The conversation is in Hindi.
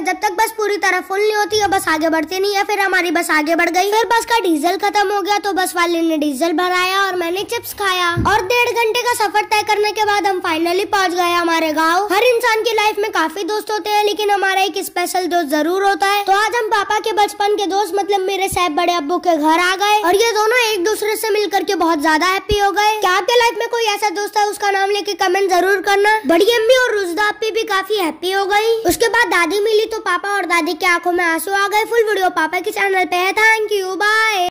में जब तक बस पूरी तरह फुल नहीं होती है बस आगे बढ़ती नहीं है फिर हमारी बस आगे बढ़ गई फिर बस का डीजल खत्म हो गया तो बस वाले ने डीजल भराया और मैंने चिप्स खाया और डेढ़ घंटे का सफर तय करने के बाद हम फाइनली पहुँच गए हमारे गाँव हर इंसान की लाइफ में काफी दोस्त होते हैं लेकिन हमारा एक स्पेशल दोस्त जरूर होता है तो आज हम पापा के बचपन के दोस्त मतलब मेरे साहब बड़े अबू के घर आ गए और ये दोनों दूसरे से मिल करके बहुत ज्यादा हैप्पी हो गए क्या आपके लाइफ में कोई ऐसा दोस्त है उसका नाम लेके कमेंट जरूर करना बड़ी अम्मी और रुजदा अपी भी काफी हैप्पी हो गई उसके बाद दादी मिली तो पापा और दादी की आंखों में आंसू आ गए फुल वीडियो पापा के चैनल पे है थैंक यू बाय